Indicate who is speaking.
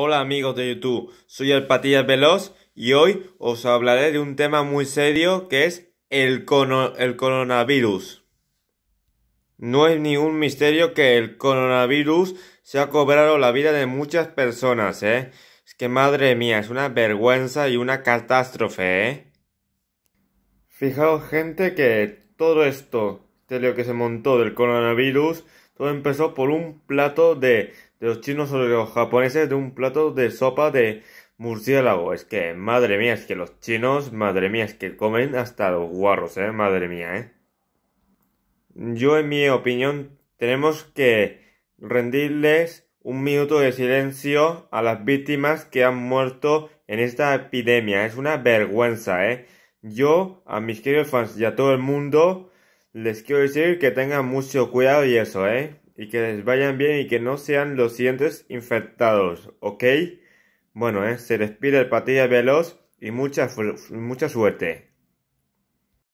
Speaker 1: Hola amigos de YouTube, soy el Patillas Veloz y hoy os hablaré de un tema muy serio que es el, el coronavirus. No es ningún misterio que el coronavirus se ha cobrado la vida de muchas personas, ¿eh? Es que madre mía, es una vergüenza y una catástrofe, ¿eh? Fijaos gente que todo esto de lo que se montó del coronavirus, todo empezó por un plato de de los chinos o de los japoneses de un plato de sopa de murciélago. Es que, madre mía, es que los chinos, madre mía, es que comen hasta los guarros, eh, madre mía, eh. Yo, en mi opinión, tenemos que rendirles un minuto de silencio a las víctimas que han muerto en esta epidemia. Es una vergüenza, eh. Yo, a mis queridos fans y a todo el mundo, les quiero decir que tengan mucho cuidado y eso, eh y que les vayan bien y que no sean los siguientes infectados, ¿ok? Bueno, ¿eh? se les pide el patilla veloz y mucha, mucha suerte.